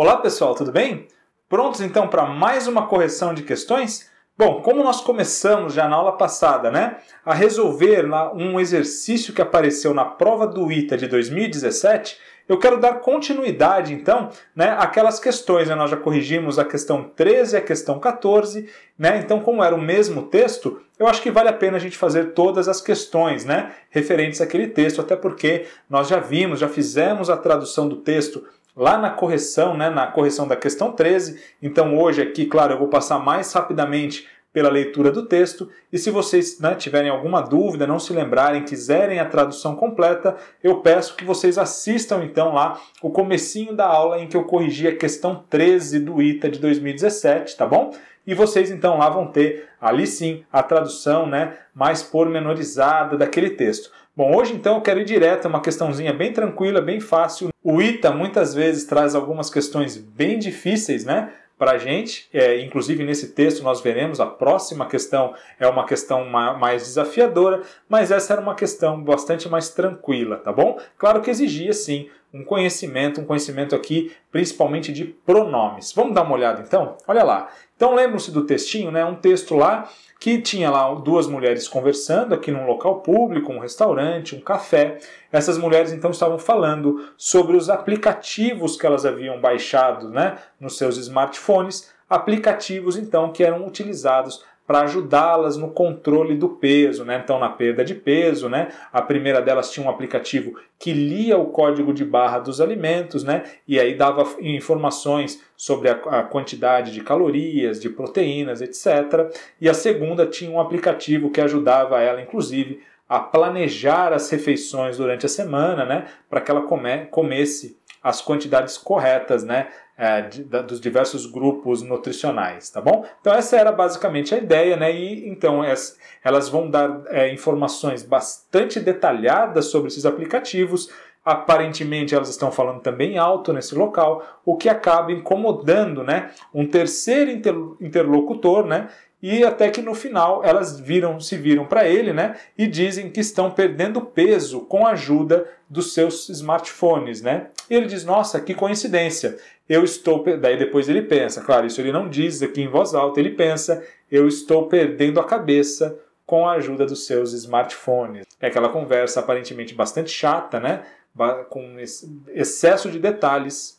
Olá pessoal, tudo bem? Prontos então para mais uma correção de questões? Bom, como nós começamos já na aula passada, né, a resolver um exercício que apareceu na prova do ITA de 2017, eu quero dar continuidade então, né, aquelas questões, né, nós já corrigimos a questão 13 e a questão 14, né? Então, como era o mesmo texto, eu acho que vale a pena a gente fazer todas as questões, né, referentes àquele texto, até porque nós já vimos, já fizemos a tradução do texto lá na correção, né, na correção da questão 13. Então hoje aqui, claro, eu vou passar mais rapidamente pela leitura do texto e se vocês né, tiverem alguma dúvida, não se lembrarem, quiserem a tradução completa, eu peço que vocês assistam então lá o comecinho da aula em que eu corrigi a questão 13 do ITA de 2017, tá bom? E vocês então lá vão ter ali sim a tradução, né, mais pormenorizada daquele texto. Bom, hoje então eu quero ir direto a uma questãozinha bem tranquila, bem fácil. O ITA muitas vezes traz algumas questões bem difíceis, né? Para a gente, é, inclusive nesse texto nós veremos a próxima questão é uma questão mais desafiadora, mas essa era uma questão bastante mais tranquila, tá bom? Claro que exigia sim um conhecimento, um conhecimento aqui principalmente de pronomes. Vamos dar uma olhada então? Olha lá. Então lembram-se do textinho, né? Um texto lá que tinha lá duas mulheres conversando aqui num local público, um restaurante, um café. Essas mulheres então estavam falando sobre os aplicativos que elas haviam baixado né, nos seus smartphones, aplicativos então que eram utilizados para ajudá-las no controle do peso, né? Então, na perda de peso, né? A primeira delas tinha um aplicativo que lia o código de barra dos alimentos, né? E aí dava informações sobre a, a quantidade de calorias, de proteínas, etc. E a segunda tinha um aplicativo que ajudava ela, inclusive, a planejar as refeições durante a semana, né? Para que ela come, comesse as quantidades corretas, né? É, de, da, dos diversos grupos nutricionais, tá bom? Então essa era basicamente a ideia, né? E então es, elas vão dar é, informações bastante detalhadas sobre esses aplicativos. Aparentemente elas estão falando também alto nesse local, o que acaba incomodando, né? Um terceiro interlocutor, né? e até que no final elas viram, se viram para ele, né? E dizem que estão perdendo peso com a ajuda dos seus smartphones, né? E ele diz: "Nossa, que coincidência. Eu estou daí depois ele pensa, claro, isso ele não diz aqui em voz alta, ele pensa: "Eu estou perdendo a cabeça com a ajuda dos seus smartphones". É aquela conversa aparentemente bastante chata, né? Com excesso de detalhes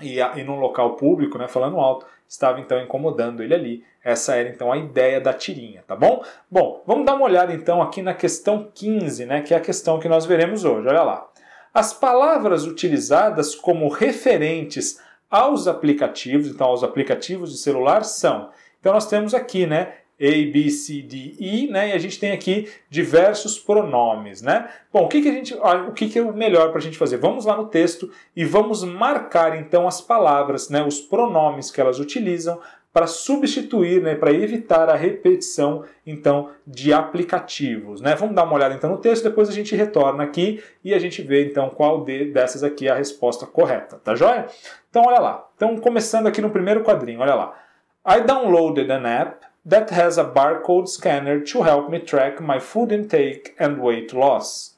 e, e num local público, né, falando alto, estava então incomodando ele ali. Essa era então a ideia da tirinha, tá bom? Bom, vamos dar uma olhada então aqui na questão 15, né, que é a questão que nós veremos hoje. Olha lá. As palavras utilizadas como referentes aos aplicativos, então aos aplicativos de celular são. Então nós temos aqui, né, a, B, C, D, E, né? E a gente tem aqui diversos pronomes, né? Bom, o que, que a gente, ah, o que, que é o melhor para a gente fazer? Vamos lá no texto e vamos marcar então as palavras, né? Os pronomes que elas utilizam para substituir, né? Para evitar a repetição então de aplicativos, né? Vamos dar uma olhada então no texto, depois a gente retorna aqui e a gente vê então qual de, dessas aqui é a resposta correta, tá joia? Então olha lá. Então começando aqui no primeiro quadrinho, olha lá. I downloaded an app that has a barcode scanner to help me track my food intake and weight loss.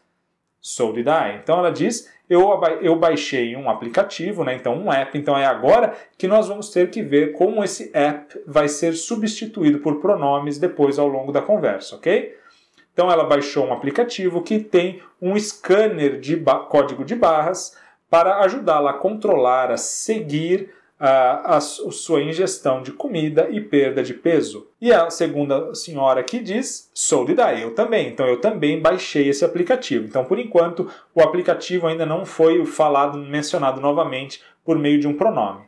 So did I. Então ela diz, eu, eu baixei um aplicativo, né? então um app. Então é agora que nós vamos ter que ver como esse app vai ser substituído por pronomes depois ao longo da conversa, ok? Então ela baixou um aplicativo que tem um scanner de código de barras para ajudá-la a controlar, a seguir a, a, sua ingestão de comida e perda de peso. E a segunda senhora que diz, sou de daí, eu também. Então eu também baixei esse aplicativo. Então, por enquanto, o aplicativo ainda não foi falado, mencionado novamente por meio de um pronome.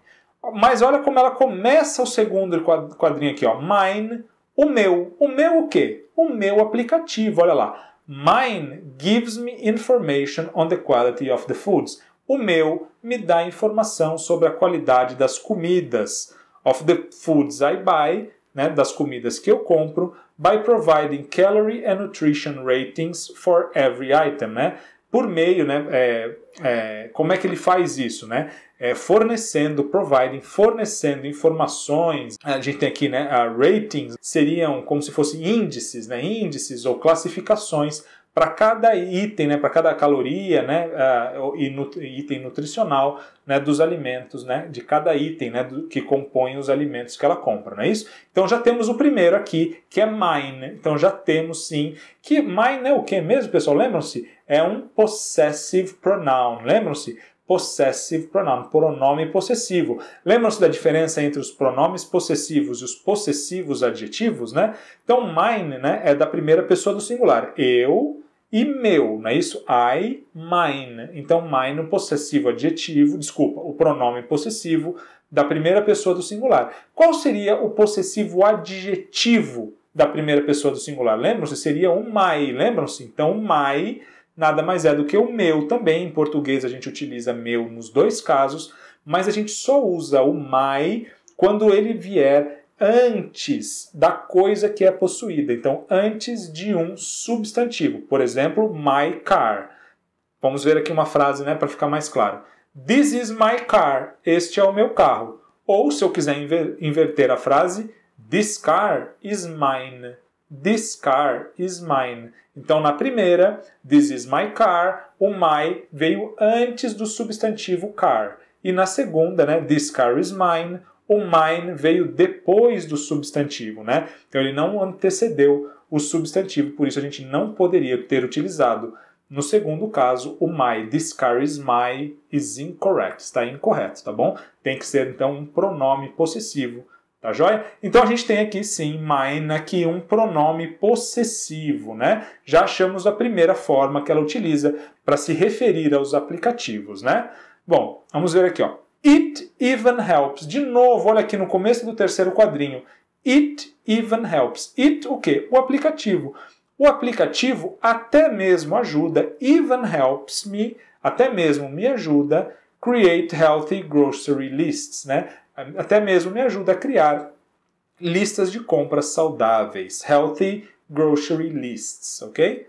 Mas olha como ela começa o segundo quadrinho aqui, ó. Mine, o meu. O meu o quê? O meu aplicativo, olha lá. Mine gives me information on the quality of the foods. O meu me dá informação sobre a qualidade das comidas, of the foods I buy, né, das comidas que eu compro, by providing calorie and nutrition ratings for every item, né? Por meio, né, é, é, como é que ele faz isso, né? É, fornecendo, providing, fornecendo informações. A gente tem aqui, né, ratings seriam como se fossem índices, né, índices ou classificações para cada item, né, para cada caloria, né, uh, e nut item nutricional, né, dos alimentos, né, de cada item, né, do, que compõe os alimentos que ela compra, não é isso? Então já temos o primeiro aqui, que é mine. Então já temos sim que mine é o que mesmo, pessoal? Lembram-se? É um possessive pronoun. Lembram-se? possessive pronoun, pronome possessivo. Lembram-se da diferença entre os pronomes possessivos e os possessivos adjetivos, né? Então, mine né, é da primeira pessoa do singular. Eu, e meu, não é isso? I, mine. Então, mine, o possessivo adjetivo, desculpa, o pronome possessivo da primeira pessoa do singular. Qual seria o possessivo adjetivo da primeira pessoa do singular? Lembram-se? Seria o my, lembram-se? Então, my nada mais é do que o meu também. Em português, a gente utiliza meu nos dois casos, mas a gente só usa o my quando ele vier antes da coisa que é possuída. Então, antes de um substantivo. Por exemplo, my car. Vamos ver aqui uma frase né, para ficar mais claro. This is my car. Este é o meu carro. Ou, se eu quiser inver inverter a frase, This car is mine. This car is mine. Então, na primeira, this is my car, o my veio antes do substantivo car. E na segunda, né, this car is mine, o mine veio depois do substantivo, né? Então ele não antecedeu o substantivo, por isso a gente não poderia ter utilizado. No segundo caso, o my, this car is my, is incorrect, está incorreto, tá bom? Tem que ser então um pronome possessivo, tá joia? Então a gente tem aqui sim, mine, aqui um pronome possessivo, né? Já achamos a primeira forma que ela utiliza para se referir aos aplicativos, né? Bom, vamos ver aqui, ó. It even helps. De novo, olha aqui no começo do terceiro quadrinho. It even helps. It o quê? O aplicativo. O aplicativo até mesmo ajuda, even helps me, até mesmo me ajuda, create healthy grocery lists, né? Até mesmo me ajuda a criar listas de compras saudáveis, healthy grocery lists, ok?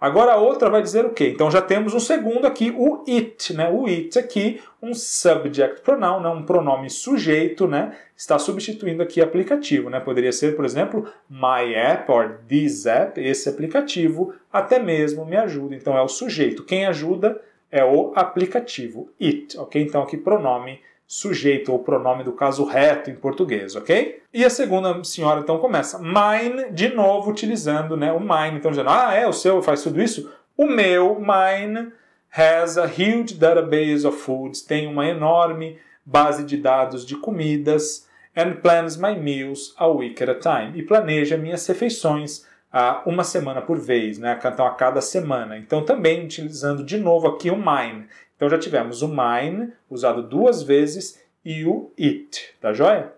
Agora a outra vai dizer o quê? Então já temos um segundo aqui, o it, né? O it aqui, um subject pronoun, né? um pronome sujeito, né? Está substituindo aqui aplicativo, né? Poderia ser, por exemplo, my app or this app, esse aplicativo, até mesmo me ajuda. Então é o sujeito. Quem ajuda é o aplicativo it, ok? Então aqui pronome sujeito ou pronome do caso reto em português, ok? E a segunda senhora então começa mine, de novo utilizando né, o mine, então dizendo, ah, é, o seu faz tudo isso? O meu, mine, has a huge database of foods, tem uma enorme base de dados de comidas, and plans my meals a week at a time, e planeja minhas refeições a uma semana por vez, né? Então, a cada semana. Então, também utilizando de novo aqui o mine. Então já tivemos o mine usado duas vezes e o it, tá joia?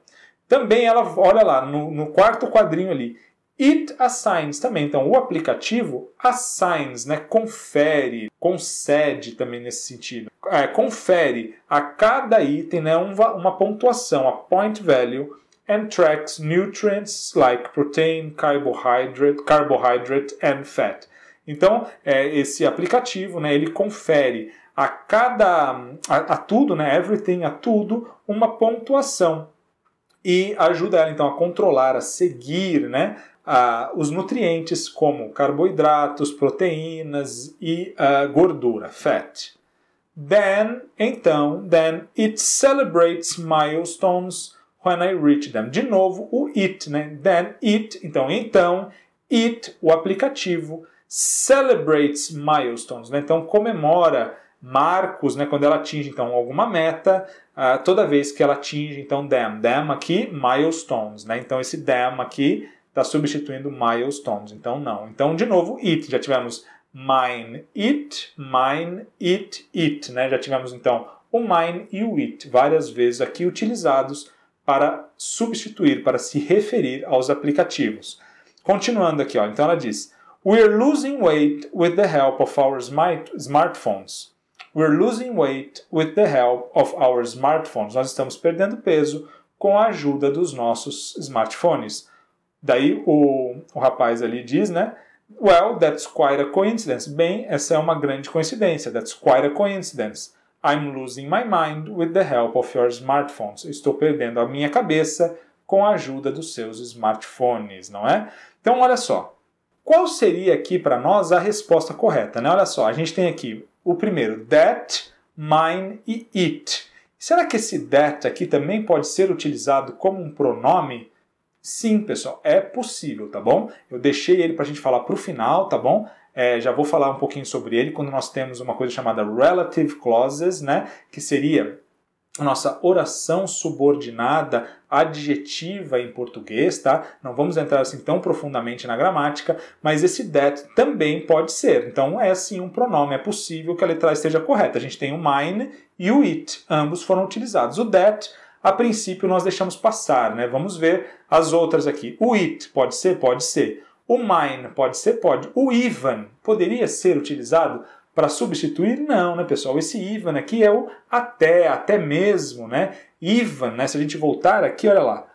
Também ela, olha lá, no, no quarto quadrinho ali, It assigns também. Então, o aplicativo assigns, né, confere, concede também nesse sentido. É, confere a cada item né, uma, uma pontuação, a point value, and tracks nutrients like protein, carbohydrate, carbohydrate and fat. Então, é, esse aplicativo, né, ele confere a cada a, a, tudo, né, everything, a tudo, uma pontuação e ajuda ela então a controlar, a seguir, né, a, os nutrientes como carboidratos, proteínas e a gordura, fat. Then, então, then it celebrates milestones when I reach them. De novo, o it, né? Then it, então, então, it, o aplicativo, celebrates milestones, né? Então, comemora marcos, né, quando ela atinge então alguma meta, uh, toda vez que ela atinge então dam, dam aqui milestones, né? Então esse dam aqui está substituindo milestones, então não. Então de novo it, já tivemos mine it, mine it it, né? Já tivemos então o mine e o it várias vezes aqui utilizados para substituir, para se referir aos aplicativos. Continuando aqui, ó, então ela diz: We're losing weight with the help of our smart smartphones. We're losing weight with the help of our smartphones. Nós estamos perdendo peso com a ajuda dos nossos smartphones. Daí o, o rapaz ali diz, né? Well, that's quite a coincidence. Bem, essa é uma grande coincidência. That's quite a coincidence. I'm losing my mind with the help of your smartphones. Estou perdendo a minha cabeça com a ajuda dos seus smartphones, não é? Então, olha só. Qual seria aqui para nós a resposta correta? Né? Olha só, a gente tem aqui o primeiro, that, mine e it. Será que esse that aqui também pode ser utilizado como um pronome? Sim, pessoal, é possível, tá bom? Eu deixei ele para a gente falar para o final, tá bom? É, já vou falar um pouquinho sobre ele quando nós temos uma coisa chamada relative clauses, né? Que seria a nossa oração subordinada adjetiva em português, tá? Não vamos entrar assim tão profundamente na gramática, mas esse that também pode ser. Então é assim um pronome, é possível que a letra esteja correta. A gente tem o mine e o it, ambos foram utilizados. O that a princípio nós deixamos passar, né? Vamos ver as outras aqui. O it pode ser, pode ser. O mine pode ser, pode. O even poderia ser utilizado para substituir? Não, né, pessoal? Esse Ivan aqui né, é o até, até mesmo, né? Ivan, né? Se a gente voltar aqui, olha lá.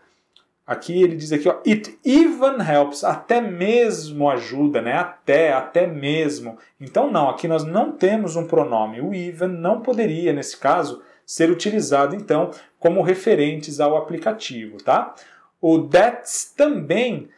Aqui ele diz aqui, ó, it even helps, até mesmo ajuda, né? Até, até mesmo. Então não, aqui nós não temos um pronome. O even não poderia, nesse caso, ser utilizado então como referentes ao aplicativo, tá? O that's também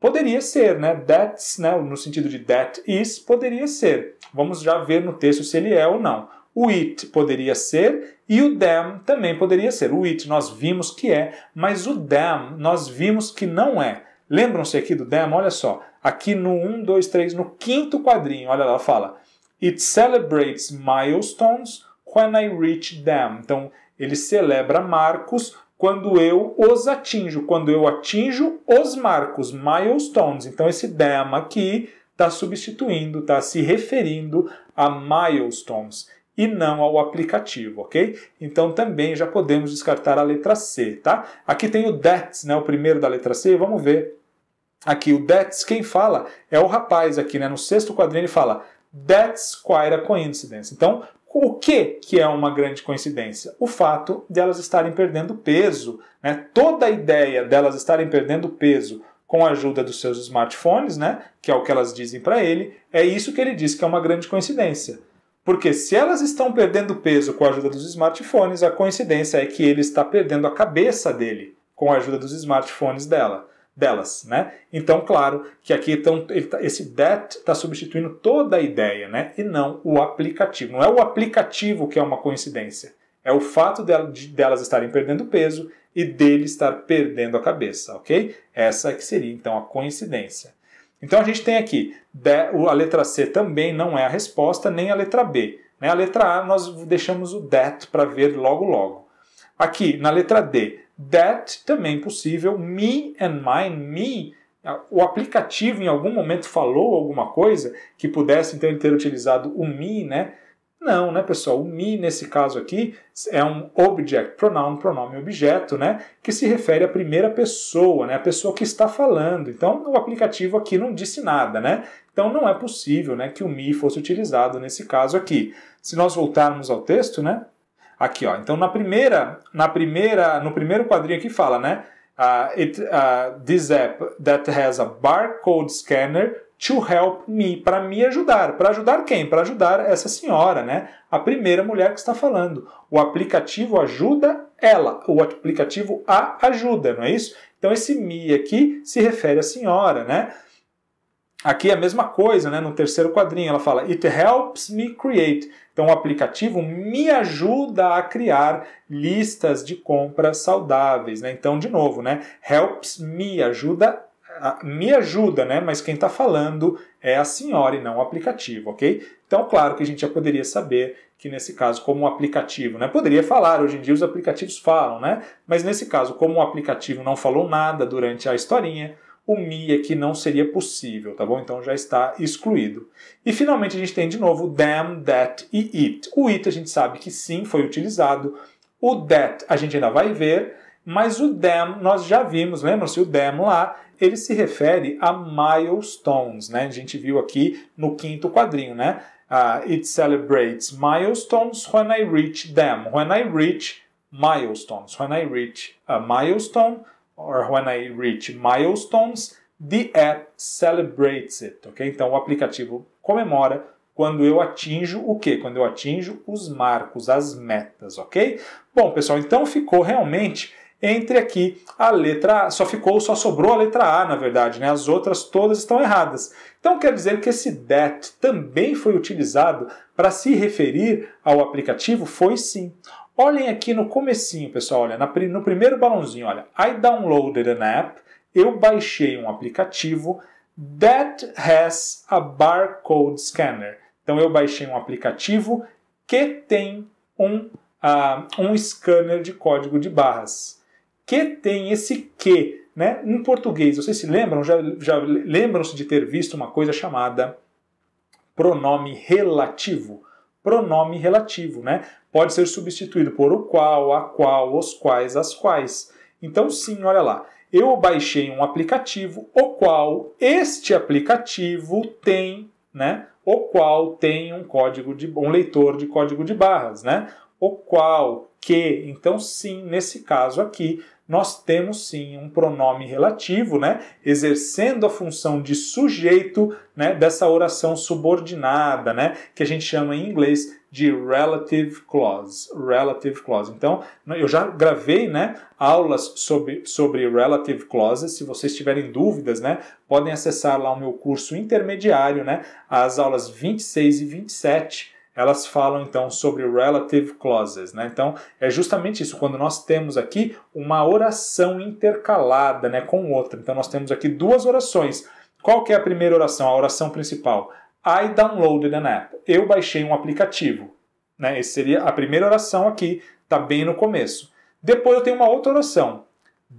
Poderia ser, né? That's, né? no sentido de that is, poderia ser. Vamos já ver no texto se ele é ou não. O it poderia ser e o them também poderia ser. O it nós vimos que é, mas o them nós vimos que não é. Lembram-se aqui do them? Olha só. Aqui no 1, 2, 3, no quinto quadrinho, olha lá, fala. It celebrates milestones when I reach them. Então, ele celebra marcos quando eu os atinjo, quando eu atinjo os marcos, milestones. Então esse them aqui está substituindo, está se referindo a milestones e não ao aplicativo, ok? Então também já podemos descartar a letra C, tá? Aqui tem o that's, né, o primeiro da letra C, vamos ver. Aqui o that's, quem fala é o rapaz aqui, né, no sexto quadrinho ele fala That's quite a coincidence. Então, o que, que é uma grande coincidência? O fato de elas estarem perdendo peso. Né? Toda a ideia delas estarem perdendo peso com a ajuda dos seus smartphones, né? que é o que elas dizem para ele, é isso que ele diz que é uma grande coincidência. Porque se elas estão perdendo peso com a ajuda dos smartphones, a coincidência é que ele está perdendo a cabeça dele com a ajuda dos smartphones dela delas, né? Então, claro que aqui então, tá, esse that está substituindo toda a ideia, né? E não o aplicativo. Não é o aplicativo que é uma coincidência. É o fato de, de, delas estarem perdendo peso e dele estar perdendo a cabeça, ok? Essa que seria então a coincidência. Então a gente tem aqui a letra C também não é a resposta, nem a letra B. Né? A letra A nós deixamos o that para ver logo logo. Aqui na letra D That também é possível. Me and mine, me. O aplicativo em algum momento falou alguma coisa que pudesse então ele ter utilizado o me, né? Não, né, pessoal? O me, nesse caso aqui, é um object pronoun, pronome objeto, né? Que se refere à primeira pessoa, né? A pessoa que está falando. Então, o aplicativo aqui não disse nada, né? Então, não é possível né, que o me fosse utilizado nesse caso aqui. Se nós voltarmos ao texto, né? Aqui, ó. Então na primeira, na primeira, no primeiro quadrinho aqui fala, né? Uh, it, uh, this app that has a barcode scanner to help me, para me ajudar. Para ajudar quem? Para ajudar essa senhora, né? A primeira mulher que está falando. O aplicativo ajuda ela, o aplicativo a ajuda, não é isso? Então esse me aqui se refere à senhora, né? Aqui é a mesma coisa, né? no terceiro quadrinho, ela fala: It helps me create. Então, o aplicativo me ajuda a criar listas de compras saudáveis. Né? Então, de novo, né? helps me, ajuda, me ajuda, né? mas quem está falando é a senhora e não o aplicativo, ok? Então, claro que a gente já poderia saber que nesse caso, como um aplicativo, né? Poderia falar, hoje em dia os aplicativos falam, né? Mas nesse caso, como o um aplicativo não falou nada durante a historinha, o mi aqui não seria possível, tá bom? Então já está excluído. E finalmente a gente tem de novo them, that e it. O it a gente sabe que sim, foi utilizado. O that a gente ainda vai ver, mas o them nós já vimos, lembram-se? O them lá, ele se refere a milestones, né? A gente viu aqui no quinto quadrinho, né? Uh, it celebrates milestones when I reach them. When I reach milestones. When I reach a milestone, or when I reach milestones, the app celebrates it, ok? Então o aplicativo comemora quando eu atinjo o quê? Quando eu atinjo os marcos, as metas, ok? Bom, pessoal, então ficou realmente entre aqui a letra A. Só ficou, só sobrou a letra A, na verdade, né? As outras todas estão erradas. Então quer dizer que esse that também foi utilizado para se referir ao aplicativo? Foi sim. Olhem aqui no comecinho, pessoal, olha, no primeiro balãozinho, olha, I downloaded an app, eu baixei um aplicativo that has a barcode scanner. Então eu baixei um aplicativo que tem um, uh, um scanner de código de barras. Que tem esse que, né? Em português, vocês se lembram? Já, já lembram-se de ter visto uma coisa chamada pronome relativo? pronome relativo, né? Pode ser substituído por o qual, a qual, os quais, as quais. Então, sim, olha lá. Eu baixei um aplicativo, o qual este aplicativo tem, né? O qual tem um código de um leitor de código de barras, né? O qual que, então sim, nesse caso aqui, nós temos sim um pronome relativo, né, exercendo a função de sujeito, né, dessa oração subordinada, né, que a gente chama em inglês de relative clause, relative clause. Então, eu já gravei, né, aulas sobre, sobre relative clauses. Se vocês tiverem dúvidas, né, podem acessar lá o meu curso intermediário, né, as aulas 26 e 27 elas falam então sobre relative clauses, né? Então é justamente isso, quando nós temos aqui uma oração intercalada, né, com outra. Então nós temos aqui duas orações. Qual que é a primeira oração, a oração principal? I downloaded an app. Eu baixei um aplicativo, né? Essa seria a primeira oração aqui, tá bem no começo. Depois eu tenho uma outra oração.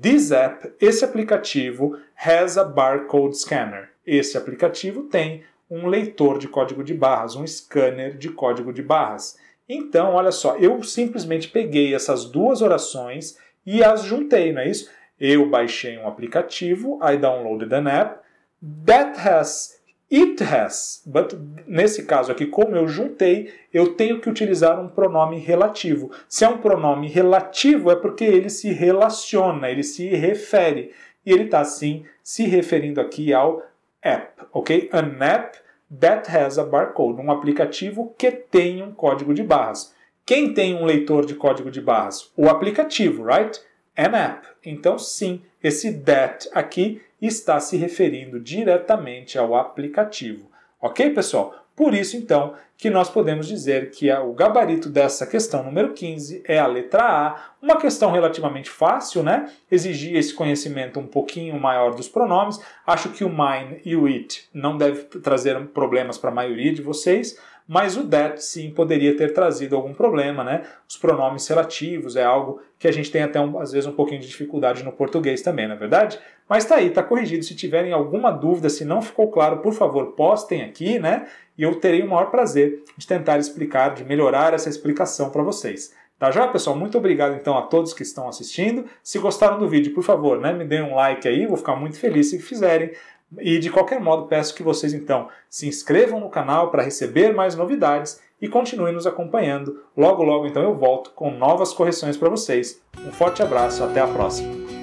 This app, esse aplicativo, has a barcode scanner. Esse aplicativo tem um leitor de código de barras, um scanner de código de barras. Então, olha só, eu simplesmente peguei essas duas orações e as juntei, não é isso? Eu baixei um aplicativo, I downloaded an app, that has, it has, but nesse caso aqui, como eu juntei, eu tenho que utilizar um pronome relativo. Se é um pronome relativo, é porque ele se relaciona, ele se refere. E ele está, sim, se referindo aqui ao app, ok? An app that has a barcode, um aplicativo que tem um código de barras. Quem tem um leitor de código de barras? O aplicativo, right? An app. Então, sim, esse that aqui está se referindo diretamente ao aplicativo. Ok, pessoal? Por isso, então, que nós podemos dizer que o gabarito dessa questão número 15 é a letra A, uma questão relativamente fácil, né? Exigia esse conhecimento um pouquinho maior dos pronomes. Acho que o mine e o it não deve trazer problemas para a maioria de vocês, mas o that sim poderia ter trazido algum problema, né? Os pronomes relativos é algo que a gente tem até um, às vezes um pouquinho de dificuldade no português também, não é verdade? Mas tá aí, tá corrigido. Se tiverem alguma dúvida, se não ficou claro, por favor, postem aqui, né? E eu terei o maior prazer de tentar explicar, de melhorar essa explicação para vocês. Tá já, pessoal? Muito obrigado então a todos que estão assistindo. Se gostaram do vídeo, por favor, né, me deem um like aí, vou ficar muito feliz se fizerem. E de qualquer modo, peço que vocês então se inscrevam no canal para receber mais novidades e continuem nos acompanhando. Logo, logo então eu volto com novas correções para vocês. Um forte abraço, até a próxima!